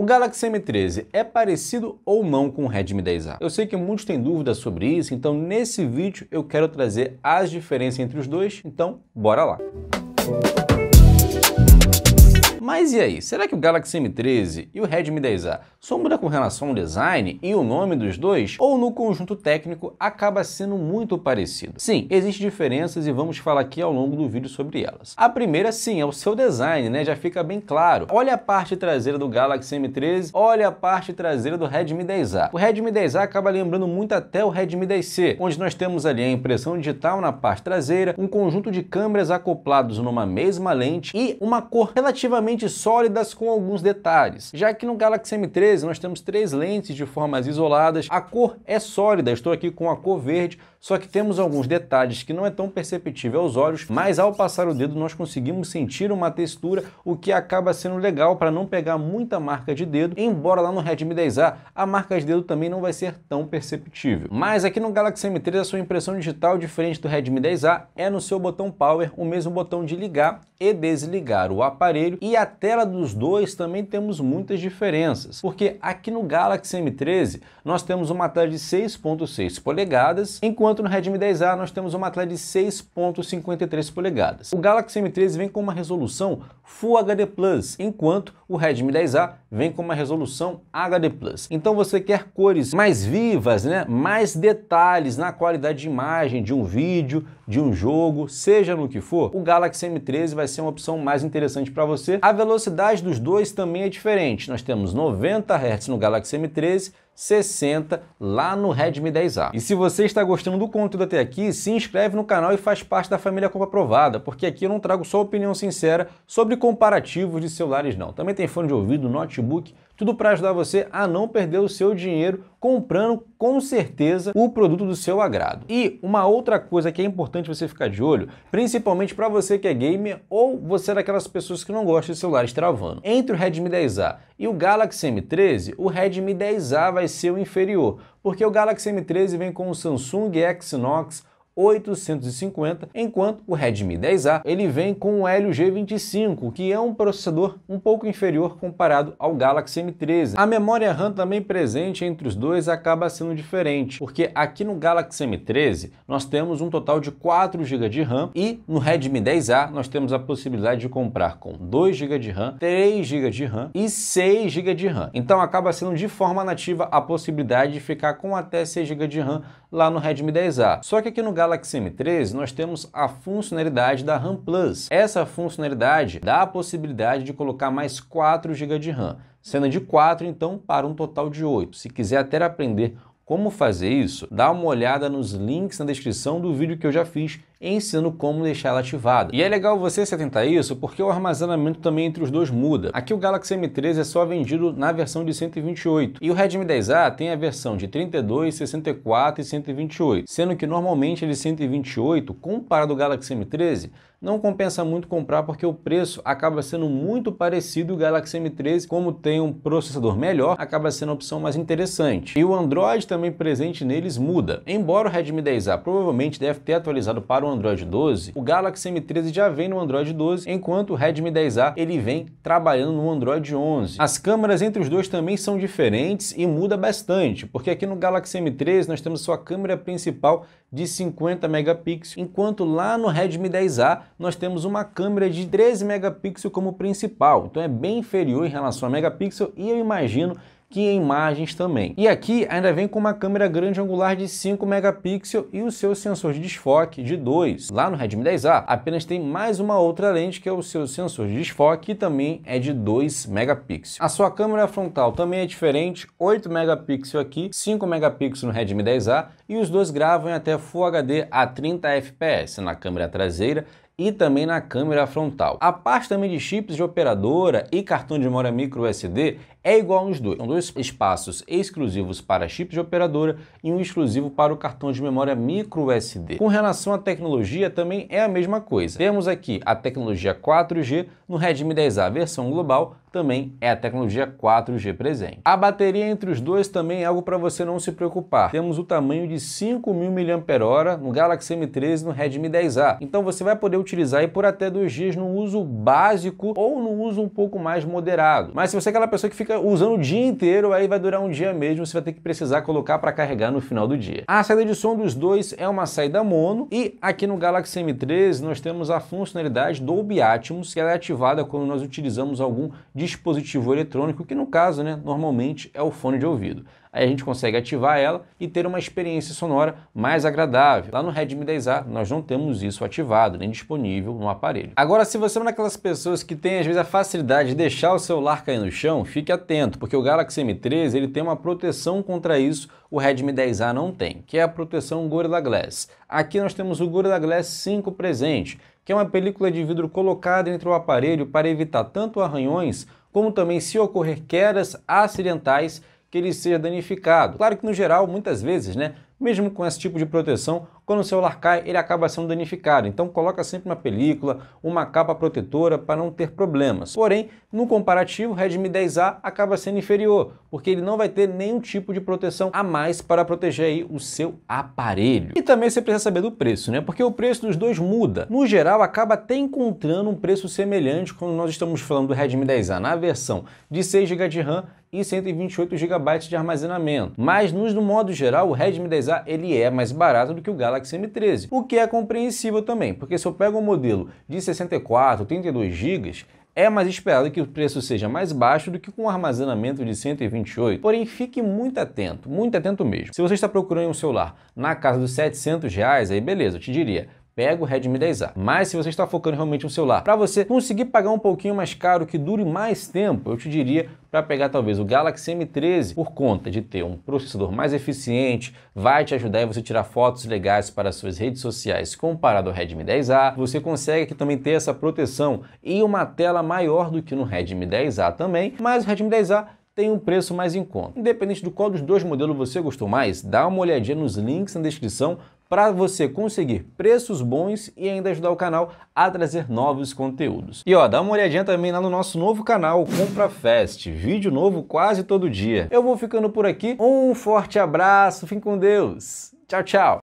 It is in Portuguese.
O Galaxy M13 é parecido ou não com o Redmi 10A? Eu sei que muitos têm dúvidas sobre isso, então nesse vídeo eu quero trazer as diferenças entre os dois, então bora lá! Mas e aí, será que o Galaxy M13 e o Redmi 10A só muda com relação ao design e o nome dos dois? Ou no conjunto técnico acaba sendo muito parecido? Sim, existem diferenças e vamos falar aqui ao longo do vídeo sobre elas. A primeira, sim, é o seu design, né? Já fica bem claro. Olha a parte traseira do Galaxy M13, olha a parte traseira do Redmi 10A. O Redmi 10A acaba lembrando muito até o Redmi 10C, onde nós temos ali a impressão digital na parte traseira, um conjunto de câmeras acoplados numa mesma lente e uma cor relativamente extremamente sólidas com alguns detalhes. Já que no Galaxy M13 nós temos três lentes de formas isoladas, a cor é sólida, estou aqui com a cor verde, só que temos alguns detalhes que não é tão perceptível aos olhos, mas ao passar o dedo nós conseguimos sentir uma textura, o que acaba sendo legal para não pegar muita marca de dedo, embora lá no Redmi 10A a marca de dedo também não vai ser tão perceptível. Mas aqui no Galaxy M3 a sua impressão digital diferente do Redmi 10A é no seu botão Power, o mesmo botão de ligar e desligar o aparelho e a tela dos dois também temos muitas diferenças, porque aqui no Galaxy M13 nós temos uma tela de 6.6 polegadas, enquanto enquanto no Redmi 10A nós temos uma tela de 6.53 polegadas. O Galaxy M13 vem com uma resolução Full HD+, enquanto o Redmi 10A vem com uma resolução HD+. Então você quer cores mais vivas, né? mais detalhes na qualidade de imagem de um vídeo, de um jogo, seja no que for, o Galaxy M13 vai ser uma opção mais interessante para você. A velocidade dos dois também é diferente. Nós temos 90 Hz no Galaxy M13 60 lá no Redmi 10A. E se você está gostando do conteúdo até aqui, se inscreve no canal e faz parte da família Compra Aprovada, porque aqui eu não trago só opinião sincera sobre comparativos de celulares não. Também tem fone de ouvido, notebook, tudo para ajudar você a não perder o seu dinheiro comprando com certeza o produto do seu agrado. E uma outra coisa que é importante você ficar de olho, principalmente para você que é gamer ou você é daquelas pessoas que não gostam de celulares travando. Entre o Redmi 10A e o Galaxy M13, o Redmi 10A vai ser o inferior, porque o Galaxy M13 vem com o Samsung Exynos 850, enquanto o Redmi 10A ele vem com o Helio G25, que é um processador um pouco inferior comparado ao Galaxy M13. A memória RAM também presente entre os dois acaba sendo diferente, porque aqui no Galaxy M13 nós temos um total de 4 GB de RAM e no Redmi 10A nós temos a possibilidade de comprar com 2 GB de RAM, 3 GB de RAM e 6 GB de RAM. Então acaba sendo de forma nativa a possibilidade de ficar com até 6 GB de RAM lá no Redmi 10A. Só que aqui no Galaxy Galaxy M3, nós temos a funcionalidade da RAM Plus. Essa funcionalidade dá a possibilidade de colocar mais 4 GB de RAM, sendo de 4 então para um total de 8. Se quiser até aprender como fazer isso, dá uma olhada nos links na descrição do vídeo que eu já fiz ensino como deixar ela ativada. E é legal você se atentar a isso porque o armazenamento também entre os dois muda. Aqui o Galaxy M3 é só vendido na versão de 128 e o Redmi 10A tem a versão de 32, 64 e 128, sendo que normalmente ele 128 comparado ao Galaxy M13 não compensa muito comprar porque o preço acaba sendo muito parecido o Galaxy M13, como tem um processador melhor, acaba sendo a opção mais interessante. E o Android também presente neles muda. Embora o Redmi 10A provavelmente deve ter atualizado para o no Android 12, o Galaxy M13 já vem no Android 12, enquanto o Redmi 10A ele vem trabalhando no Android 11. As câmeras entre os dois também são diferentes e muda bastante, porque aqui no Galaxy M13 nós temos sua câmera principal de 50 megapixels, enquanto lá no Redmi 10A nós temos uma câmera de 13 megapixels como principal, então é bem inferior em relação a megapixel e eu imagino que em imagens também. E aqui ainda vem com uma câmera grande angular de 5 megapixels e o seu sensor de desfoque de 2. Lá no Redmi 10A apenas tem mais uma outra lente que é o seu sensor de desfoque que também é de 2 megapixels. A sua câmera frontal também é diferente, 8 megapixels aqui, 5 megapixels no Redmi 10A e os dois gravam até Full HD a 30 fps na câmera traseira e também na câmera frontal. A parte também de chips de operadora e cartão de memória micro SD é igual nos dois. São dois espaços exclusivos para chip de operadora e um exclusivo para o cartão de memória micro USB. Com relação à tecnologia, também é a mesma coisa. Temos aqui a tecnologia 4G no Redmi 10A versão global, também é a tecnologia 4G presente. A bateria entre os dois também é algo para você não se preocupar. Temos o tamanho de 5.000 mAh no Galaxy M13 no Redmi 10A. Então você vai poder utilizar por até dois dias no uso básico ou no uso um pouco mais moderado. Mas se você é aquela pessoa que fica fica usando o dia inteiro, aí vai durar um dia mesmo, você vai ter que precisar colocar para carregar no final do dia. A saída de som dos dois é uma saída mono e aqui no Galaxy M13 nós temos a funcionalidade Dolby Atmos, que ela é ativada quando nós utilizamos algum dispositivo eletrônico, que no caso, né, normalmente é o fone de ouvido aí a gente consegue ativar ela e ter uma experiência sonora mais agradável. Lá no Redmi 10A nós não temos isso ativado nem disponível no aparelho. Agora, se você é uma daquelas pessoas que tem às vezes a facilidade de deixar o celular cair no chão, fique atento, porque o Galaxy M3 ele tem uma proteção contra isso, o Redmi 10A não tem, que é a proteção Gorilla Glass. Aqui nós temos o Gorilla Glass 5 presente, que é uma película de vidro colocada entre o aparelho para evitar tanto arranhões como também se ocorrer quedas acidentais que ele seja danificado. Claro que no geral, muitas vezes, né, mesmo com esse tipo de proteção, quando o celular cai, ele acaba sendo danificado. Então coloca sempre uma película, uma capa protetora para não ter problemas. Porém, no comparativo, o Redmi 10A acaba sendo inferior, porque ele não vai ter nenhum tipo de proteção a mais para proteger aí o seu aparelho. E também você precisa saber do preço, né? Porque o preço dos dois muda. No geral, acaba até encontrando um preço semelhante quando nós estamos falando do Redmi 10A na versão de 6 GB de RAM e 128 GB de armazenamento. Mas, nos, no modo geral, o Redmi 10A ele é mais barato do que o Galaxy M13, o que é compreensível também, porque se eu pego um modelo de 64, 32 GB, é mais esperado que o preço seja mais baixo do que com um armazenamento de 128. Porém, fique muito atento, muito atento mesmo. Se você está procurando um celular na casa dos 700 reais, aí beleza, eu te diria, pega o Redmi 10A. Mas se você está focando realmente no celular, para você conseguir pagar um pouquinho mais caro, que dure mais tempo, eu te diria para pegar talvez o Galaxy M13 por conta de ter um processador mais eficiente, vai te ajudar a você tirar fotos legais para suas redes sociais comparado ao Redmi 10A. Você consegue aqui também ter essa proteção e uma tela maior do que no Redmi 10A também, mas o Redmi 10A tem um preço mais em conta. Independente do qual dos dois modelos você gostou mais, dá uma olhadinha nos links na descrição para você conseguir preços bons e ainda ajudar o canal a trazer novos conteúdos. E ó, dá uma olhadinha também lá no nosso novo canal, Compra Fest, vídeo novo quase todo dia. Eu vou ficando por aqui, um forte abraço, fique com Deus, tchau, tchau!